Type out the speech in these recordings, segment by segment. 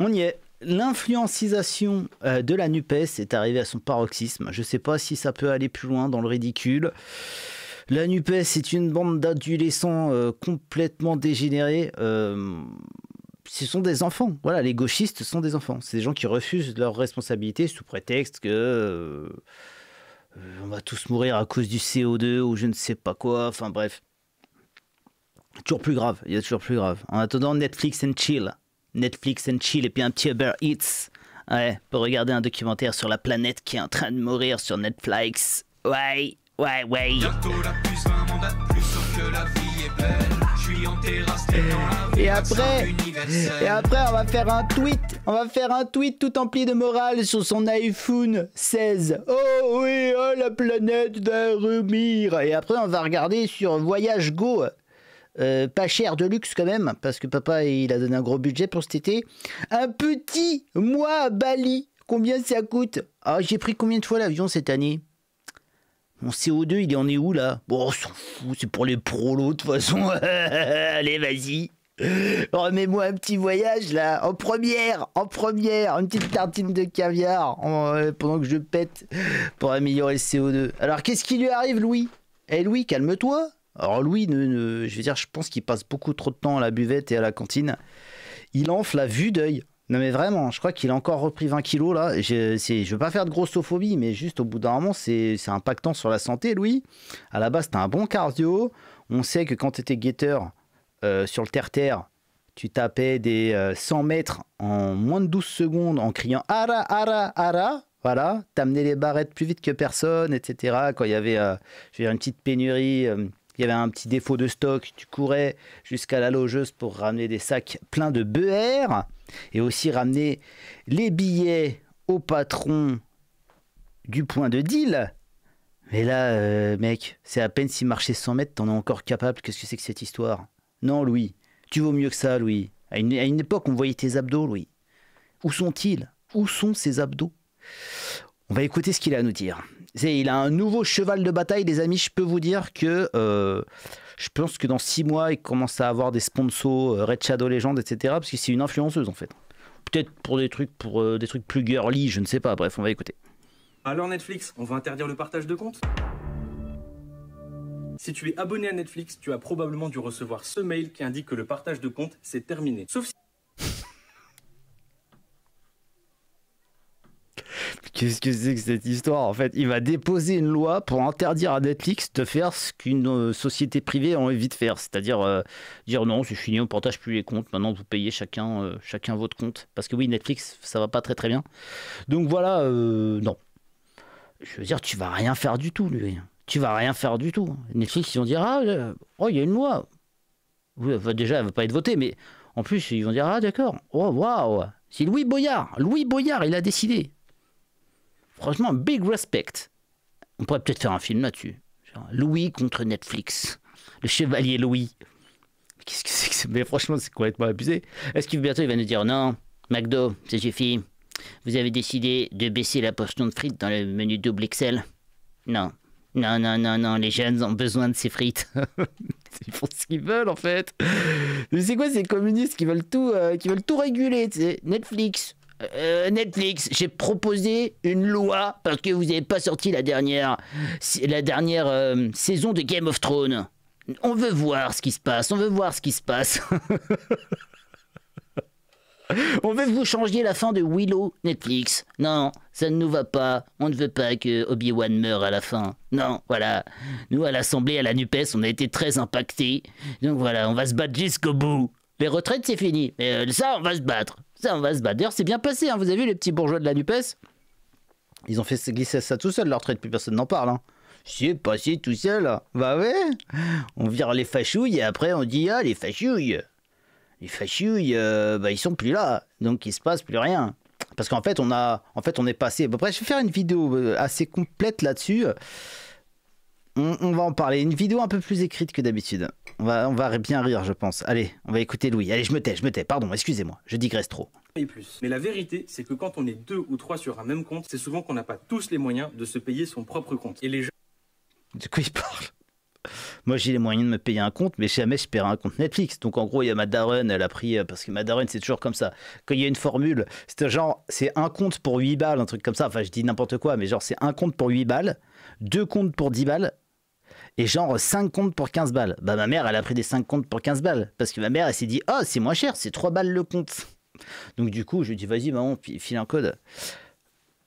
On y est. L'influencisation euh, de la NUPES est arrivée à son paroxysme. Je ne sais pas si ça peut aller plus loin dans le ridicule. La NUPES est une bande d'adolescents euh, complètement dégénérés. Euh, ce sont des enfants. Voilà, les gauchistes sont des enfants. C'est des gens qui refusent leurs responsabilités sous prétexte que. on va tous mourir à cause du CO2 ou je ne sais pas quoi. Enfin bref. Toujours plus grave. Il y a toujours plus grave. En attendant, Netflix and chill. Netflix and chill et puis un petit Uber Eats. Ouais, pour regarder un documentaire sur la planète qui est en train de mourir sur Netflix. Ouais, ouais, ouais. Et après, et après, on va faire un tweet. On va faire un tweet tout empli de morale sur son iPhone 16. Oh oui, oh, la planète va remire. Et après, on va regarder sur Voyage Go euh, pas cher de luxe quand même, parce que papa il a donné un gros budget pour cet été. Un petit mois à Bali, combien ça coûte Ah, j'ai pris combien de fois l'avion cette année mon CO2, il en est où là Bon, on s'en fout, c'est pour les prolos de toute façon. Allez, vas-y. Remets-moi un petit voyage là, en première, en première, une petite tartine de caviar euh, pendant que je pète pour améliorer le CO2. Alors qu'est-ce qui lui arrive Louis Eh Louis, calme-toi, alors Louis, je veux dire, je pense qu'il passe beaucoup trop de temps à la buvette et à la cantine. Il enfle à vue d'œil. Non mais vraiment, je crois qu'il a encore repris 20 kilos là. Je, ne veux pas faire de grossophobie, mais juste au bout d'un moment, c'est, impactant sur la santé, Louis. À la base, c'était un bon cardio. On sait que quand tu étais guetteur euh, sur le terre-terre, tu tapais des 100 euh, mètres en moins de 12 secondes en criant ara ara ara. Voilà, amenais les barrettes plus vite que personne, etc. Quand il y avait, euh, je veux dire, une petite pénurie il y avait un petit défaut de stock, tu courais jusqu'à la logeuse pour ramener des sacs pleins de BR et aussi ramener les billets au patron du point de deal. Mais là, euh, mec, c'est à peine si marcher 100 mètres, t'en es encore capable. Qu'est-ce que c'est que cette histoire Non, Louis, tu vaux mieux que ça, Louis. À une, à une époque, on voyait tes abdos, Louis. Où sont-ils Où sont ces abdos On va écouter ce qu'il a à nous dire il a un nouveau cheval de bataille, les amis. Je peux vous dire que euh, je pense que dans six mois, il commence à avoir des sponsors euh, Red Shadow Legends, etc. Parce que c'est une influenceuse en fait. Peut-être pour des trucs pour euh, des trucs plus girly, je ne sais pas. Bref, on va écouter. Alors Netflix, on va interdire le partage de comptes Si tu es abonné à Netflix, tu as probablement dû recevoir ce mail qui indique que le partage de comptes c'est terminé. Sauf si qu'est-ce que c'est que cette histoire En fait, il va déposer une loi pour interdire à Netflix de faire ce qu'une euh, société privée a envie de faire, c'est-à-dire euh, dire non, c'est fini, on ne partage plus les comptes, maintenant vous payez chacun, euh, chacun votre compte. Parce que oui, Netflix, ça va pas très très bien. Donc voilà, non. Je veux dire, tu vas rien faire du tout, lui. Tu vas rien faire du tout. Netflix, ils vont dire ah, oh, il y a une loi. Oui, déjà, elle ne va pas être votée, mais en plus, ils vont dire ah, d'accord, oh, waouh, c'est Louis Boyard. Louis Boyard, il a décidé. Franchement, big respect. On pourrait peut-être faire un film là-dessus. Louis contre Netflix. Le chevalier Louis. Qu'est-ce que c'est que ça Mais franchement, c'est complètement abusé. Est-ce qu'il bientôt il va nous dire non, McDo, c'est suffit. Vous avez décidé de baisser la portion de frites dans le menu double Excel Non. Non, non, non, non, les jeunes ont besoin de ces frites. ils font ce qu'ils veulent en fait. Mais c'est quoi ces communistes qui veulent tout, euh, qui veulent tout réguler Netflix, euh, Netflix, j'ai proposé une loi parce que vous n'avez pas sorti la dernière, la dernière euh, saison de Game of Thrones. On veut voir ce qui se passe, on veut voir ce qui se passe. on veut que vous changiez la fin de Willow Netflix. Non, ça ne nous va pas. On ne veut pas que Obi-Wan meure à la fin. Non, voilà. Nous, à l'Assemblée, à la NUPES, on a été très impactés. Donc voilà, on va se battre jusqu'au bout. Les retraites, c'est fini. Mais euh, ça, on va se battre. Ça, on va se battre. D'ailleurs, c'est bien passé. Hein. Vous avez vu les petits bourgeois de la NUPES Ils ont fait glisser ça tout seul, leur trait, plus personne n'en parle. Hein. C'est passé tout seul. Hein. Bah ouais. On vire les fachouilles et après on dit Ah, les fachouilles. Les fachouilles, euh, bah, ils sont plus là. Donc il se passe plus rien. Parce qu'en fait, on a, en fait, on est passé. après, je vais faire une vidéo euh, assez complète là-dessus on, va en parler. Une vidéo un peu plus écrite que d'habitude. On va, on va bien rire, je pense. Allez, on va écouter Louis. Allez, je me tais, je me tais. Pardon, excusez-moi. Je digresse trop. Mais la vérité, c'est que quand on est deux ou trois sur un même compte, c'est souvent qu'on n'a pas tous les moyens de se payer son propre compte. Et les gens... De quoi il parle moi, j'ai les moyens de me payer un compte, mais jamais je paierai un compte Netflix. Donc, en gros, il y a Madarun, elle a pris, euh, parce que Madarun, c'est toujours comme ça. Quand il y a une formule, c'est genre, c'est un compte pour 8 balles, un truc comme ça. Enfin, je dis n'importe quoi, mais genre, c'est un compte pour 8 balles, deux comptes pour 10 balles, et genre 5 comptes pour 15 balles. Bah, ma mère, elle a pris des 5 comptes pour 15 balles, parce que ma mère, elle s'est dit, oh, c'est moins cher, c'est 3 balles le compte. Donc, du coup, je lui dis, vas-y, maman, file un code.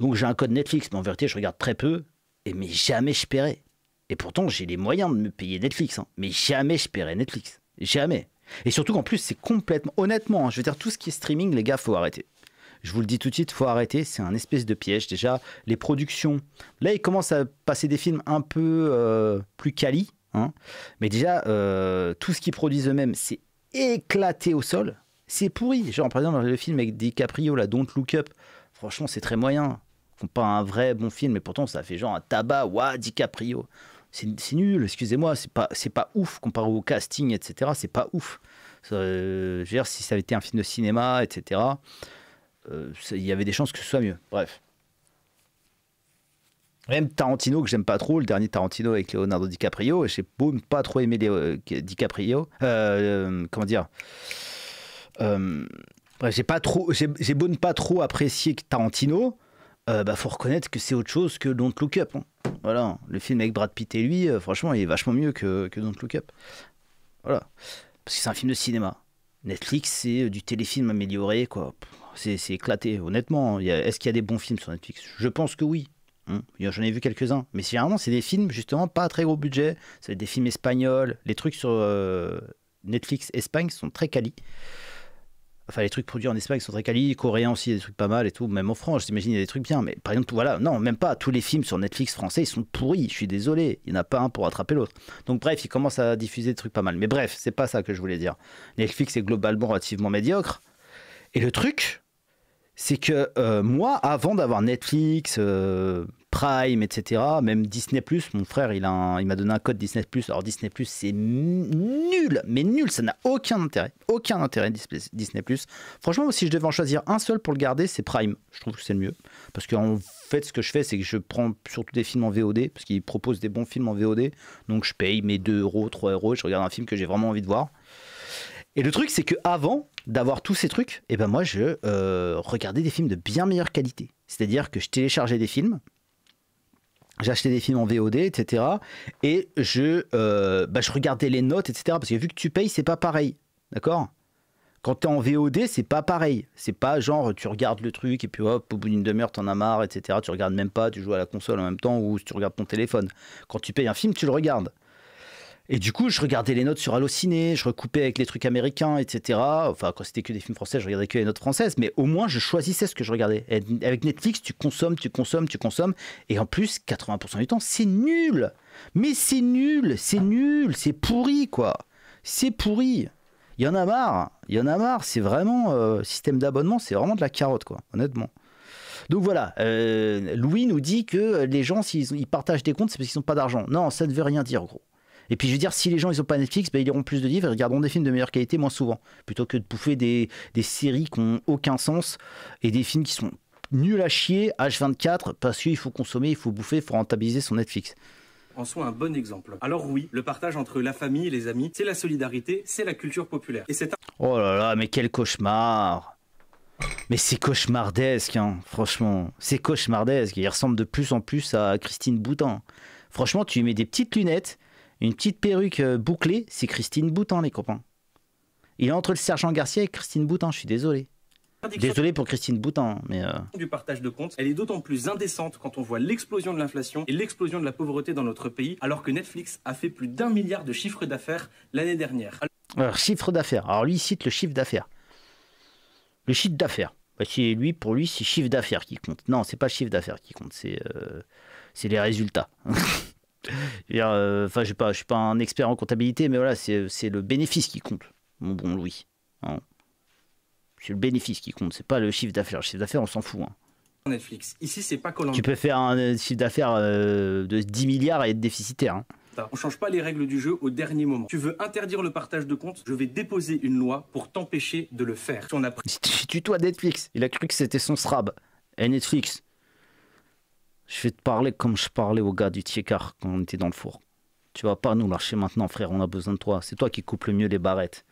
Donc, j'ai un code Netflix, mais en vérité, je regarde très peu, et mais jamais je paierai. Et pourtant, j'ai les moyens de me payer Netflix. Hein. Mais jamais je paierai Netflix. Jamais. Et surtout qu'en plus, c'est complètement. Honnêtement, hein, je veux dire, tout ce qui est streaming, les gars, faut arrêter. Je vous le dis tout de suite, faut arrêter. C'est un espèce de piège. Déjà, les productions. Là, ils commencent à passer des films un peu euh, plus quali. Hein. Mais déjà, euh, tout ce qu'ils produisent eux-mêmes, c'est éclaté au sol. C'est pourri. Genre, par exemple, le film avec DiCaprio, la Don't Look Up. Franchement, c'est très moyen. Ils font pas un vrai bon film, mais pourtant, ça fait genre un tabac. Waouh, DiCaprio c'est nul, excusez-moi, c'est pas, pas ouf comparé au casting, etc. C'est pas ouf. Euh, je veux dire, si ça avait été un film de cinéma, etc., euh, il y avait des chances que ce soit mieux. Bref. Même Tarantino, que j'aime pas trop, le dernier Tarantino avec Leonardo DiCaprio, et j'ai beau ne pas trop aimé euh, DiCaprio. comment dire Bref, j'ai beau ne pas trop apprécier Tarantino, euh, bah, faut reconnaître que c'est autre chose que Don't Look Up. Hein. Voilà, le film avec Brad Pitt et lui, euh, franchement, il est vachement mieux que, que Don't Look Up. Voilà, parce que c'est un film de cinéma. Netflix, c'est euh, du téléfilm amélioré, quoi. C'est éclaté, honnêtement. Hein. Est-ce qu'il y a des bons films sur Netflix Je pense que oui. Hein. J'en ai vu quelques-uns. Mais généralement, c'est des films, justement, pas à très gros budget. C'est des films espagnols. Les trucs sur Netflix Espagne sont très quali enfin les trucs produits en Espagne sont très quali, coréens aussi, des trucs pas mal et tout, même en France, j'imagine il y a des trucs bien, mais par exemple, voilà, non, même pas, tous les films sur Netflix français, ils sont pourris, je suis désolé, il n'y en a pas un pour attraper l'autre. Donc bref, ils commencent à diffuser des trucs pas mal, mais bref, c'est pas ça que je voulais dire. Netflix est globalement relativement médiocre, et le truc, c'est que euh, moi, avant d'avoir Netflix, euh, Prime, etc. Même Disney Plus. Mon frère, il, m'a donné un code Disney Plus. Alors Disney Plus, c'est nul, mais nul. Ça n'a aucun intérêt. Aucun intérêt Disney Plus. Franchement, si je devais en choisir un seul pour le garder, c'est Prime. Je trouve que c'est le mieux. Parce qu'en fait, ce que je fais, c'est que je prends surtout des films en VOD, parce qu'ils proposent des bons films en VOD. Donc je paye mes 2 euros, 3 euros. Je regarde un film que j'ai vraiment envie de voir. Et le truc, c'est que avant d'avoir tous ces trucs, eh ben moi, je euh, regardais des films de bien meilleure qualité. C'est-à-dire que je téléchargeais des films, j'achetais des films en VOD, etc. Et je, euh, bah, je regardais les notes, etc. Parce que vu que tu payes, c'est pas pareil. D'accord Quand tu es en VOD, c'est pas pareil. C'est pas genre tu regardes le truc et puis hop, au bout d'une demi-heure, t'en as marre, etc. Tu regardes même pas, tu joues à la console en même temps ou tu regardes ton téléphone. Quand tu payes un film, tu le regardes. Et du coup, je regardais les notes sur Allociné, je recoupais avec les trucs américains, etc. Enfin, quand c'était que des films français, je regardais que les notes françaises, mais au moins, je choisissais ce que je regardais. avec Netflix, tu consommes, tu consommes, tu consommes, et en plus, 80% du temps, c'est nul. Mais c'est nul, c'est nul, c'est pourri, quoi. C'est pourri. Il y en a marre, il y en a marre. C'est vraiment euh, système d'abonnement, c'est vraiment de la carotte, quoi, honnêtement. Donc voilà, euh, Louis nous dit que les gens, s'ils partagent des comptes, c'est parce qu'ils n'ont pas d'argent. Non, ça ne veut rien dire, gros. Et puis je veux dire, si les gens ils n'ont pas Netflix, ben, ils liront plus de livres et regarderont des films de meilleure qualité moins souvent, plutôt que de bouffer des, des séries qui n'ont aucun sens et des films qui sont nuls à chier, H24, parce qu'il faut consommer, il faut bouffer, il faut rentabiliser son Netflix en soit un bon exemple. Alors oui, le partage entre la famille et les amis, c'est la solidarité, c'est la culture populaire. Et c'est un... Oh là là, mais quel cauchemar mais c'est cauchemardesque, hein, franchement. C'est cauchemardesque. Il ressemble de plus en plus à Christine Boutin. Franchement, tu lui mets des petites lunettes, une petite perruque euh, bouclée, c'est Christine Boutin, les copains. Il est entre le sergent Garcia et Christine Boutin, je suis désolé. Désolé pour Christine Boutin, mais... Euh, ...du partage de comptes, elle est d'autant plus indécente quand on voit l'explosion de l'inflation et l'explosion de la pauvreté dans notre pays, alors que Netflix a fait plus d'un milliard de chiffres d'affaires l'année dernière. Alors, chiffre d'affaires. Alors, lui, il cite le chiffre d'affaires. Le chiffre d'affaires. C'est bah, lui, pour lui, c'est chiffre d'affaires qui compte. Non, c'est pas chiffre d'affaires qui compte, c'est euh, les résultats. Euh, enfin, je ne suis pas un expert en comptabilité, mais voilà, c'est le bénéfice qui compte, mon bon Louis. Hein. C'est le bénéfice qui compte, c'est pas le chiffre d'affaires. Le chiffre d'affaires, on s'en fout. Hein. Netflix. Ici, c'est pas Tu peux faire un euh, chiffre d'affaires euh, de 10 milliards et être déficitaire. Hein. On change pas les règles du jeu au dernier moment. Tu veux interdire le partage de comptes Je vais déposer une loi pour t'empêcher de le faire. Si on a pris... toi Netflix. Il a cru que c'était son SRAB. Et Netflix, je vais te parler comme je parlais au gars du Tiekar quand on était dans le four. Tu vas pas nous lâcher maintenant, frère, on a besoin de toi. C'est toi qui coupe le mieux les barrettes.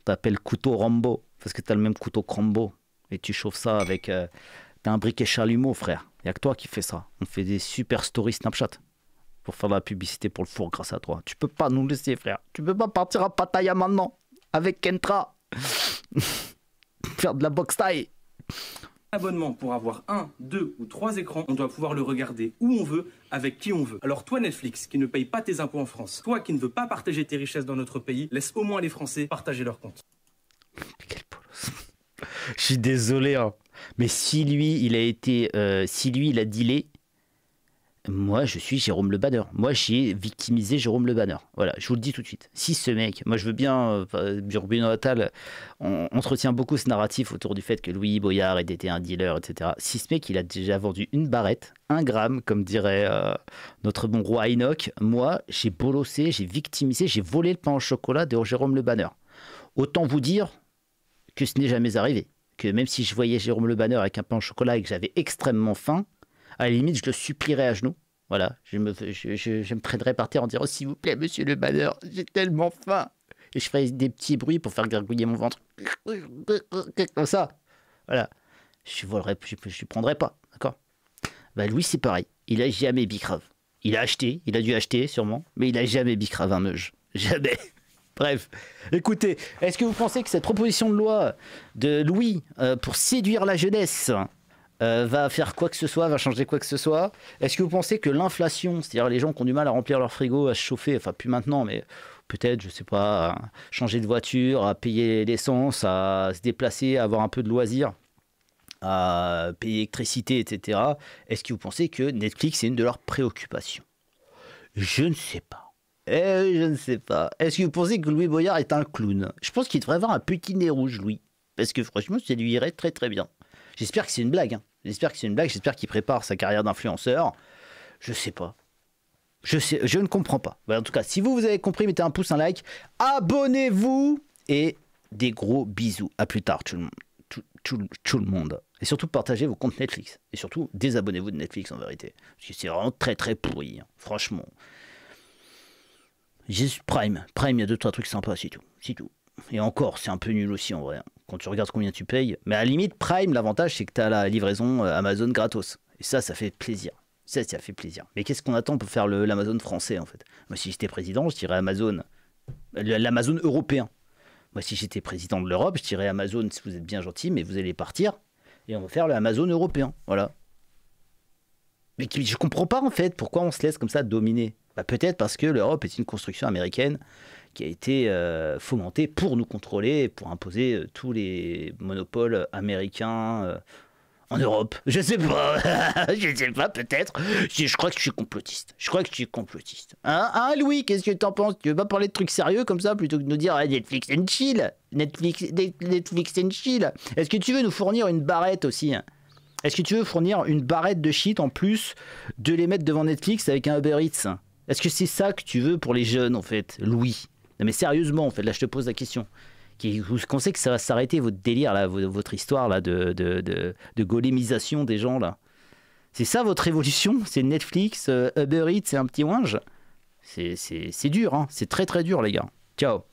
On t'appelle couteau Rambo, parce que t'as le même couteau que Rambo. Et tu chauffes ça avec. Euh, t'as un briquet chalumeau, frère. Il a que toi qui fais ça. On fait des super stories Snapchat pour faire de la publicité pour le four grâce à toi. Tu peux pas nous laisser, frère. Tu peux pas partir à Pattaya maintenant avec Kentra. faire de la boxe taille abonnement pour avoir un, deux ou trois écrans, on doit pouvoir le regarder où on veut, avec qui on veut. Alors toi Netflix, qui ne paye pas tes impôts en France, toi qui ne veux pas partager tes richesses dans notre pays, laisse au moins les Français partager leurs comptes. Quel Je suis désolé, hein. mais si lui, il a été, euh, si lui, il a dilé... Moi, je suis Jérôme Le Banner. Moi, j'ai victimisé Jérôme Le Banner. Voilà, je vous le dis tout de suite. Si ce mec, moi je veux bien, euh, Natal, on entretient beaucoup ce narratif autour du fait que Louis Boyard ait été un dealer, etc. Si ce mec, il a déjà vendu une barrette, un gramme, comme dirait euh, notre bon roi Enoch, moi, j'ai bolossé, j'ai victimisé, j'ai volé le pain au chocolat de Jérôme Le Banner. Autant vous dire que ce n'est jamais arrivé. Que même si je voyais Jérôme Le Banner avec un pain au chocolat et que j'avais extrêmement faim, à la limite, je le supplierais à genoux. Voilà, je me, je, je, me par terre en disant oh, S'il vous plaît, monsieur le banner, j'ai tellement faim Et je ferai des petits bruits pour faire gargouiller mon ventre. Comme ça. Voilà. Je ne je, je prendrais pas. D'accord Bah, Louis, c'est pareil. Il a jamais bicrave. Il a acheté, il a dû acheter sûrement, mais il a jamais bicrave un meuge. Jamais. Bref, écoutez, est-ce que vous pensez que cette proposition de loi de Louis euh, pour séduire la jeunesse euh, va faire quoi que ce soit, va changer quoi que ce soit. Est-ce que vous pensez que l'inflation, c'est-à-dire les gens qui ont du mal à remplir leur frigo, à se chauffer, enfin plus maintenant, mais peut-être, je ne sais pas, à changer de voiture, à payer l'essence, à se déplacer, à avoir un peu de loisirs, à payer l'électricité, etc. Est-ce que vous pensez que Netflix est une de leurs préoccupations Je ne sais pas. Eh, je ne sais pas. Est-ce que vous pensez que Louis Boyard est un clown Je pense qu'il devrait avoir un petit nez rouge, Louis. Parce que franchement, ça lui irait très très bien. J'espère que c'est une blague. Hein. J'espère que c'est une blague, j'espère qu'il prépare sa carrière d'influenceur. Je sais pas. Je, je ne comprends pas. en tout cas, si vous, vous avez compris, mettez un pouce, un like, abonnez-vous et des gros bisous. A plus tard, tout le monde. Et surtout, partagez vos comptes Netflix. Et surtout, désabonnez-vous de Netflix en vérité. Parce que c'est vraiment très très pourri, hein. franchement. Juste Prime. Prime, il y a deux, trois trucs sympas, c'est tout. C'est tout. Et encore, c'est un peu nul aussi en vrai. Hein quand tu regardes combien tu payes. Mais à la limite, Prime, l'avantage, c'est que tu as la livraison euh, Amazon gratos. Et ça, ça fait plaisir. Ça, ça fait plaisir. Mais qu'est-ce qu'on attend pour faire l'Amazon français, en fait Moi, si j'étais président, je dirais Amazon. L'Amazon européen. Moi, si j'étais président de l'Europe, je dirais Amazon, si vous êtes bien gentil, mais vous allez partir. Et on va faire l'Amazon européen. Voilà. Mais je comprends pas, en fait, pourquoi on se laisse comme ça dominer. Bah, peut-être parce que l'Europe est une construction américaine qui a été euh, fomenté pour nous contrôler, pour imposer euh, tous les monopoles américains. Euh, en Europe, je sais pas, je sais pas, peut-être. Je, je, crois que je suis complotiste. Je crois que je suis complotiste. Hein, hein, Louis, qu'est-ce que t'en penses Tu veux pas parler de trucs sérieux comme ça plutôt que de nous dire eh, Netflix and chill Netflix, Netflix and chill Est-ce que tu veux nous fournir une barrette aussi Est-ce que tu veux fournir une barrette de shit en plus de les mettre devant Netflix avec un Uber Eats Est-ce que c'est ça que tu veux pour les jeunes en fait, Louis non mais sérieusement, en fait, là je te pose la question. Qu'on sait que ça va s'arrêter, votre délire, là, votre histoire là, de, de, des gens. là. C'est ça votre évolution C'est Netflix, euh, Uber Eats, c'est un petit ouinge C'est dur, hein c'est très très dur les gars. Ciao